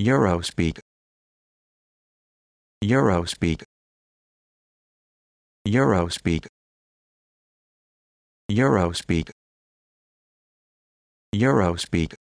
Eurospeak Eurospeak Eurospeak Eurospeak Eurospeak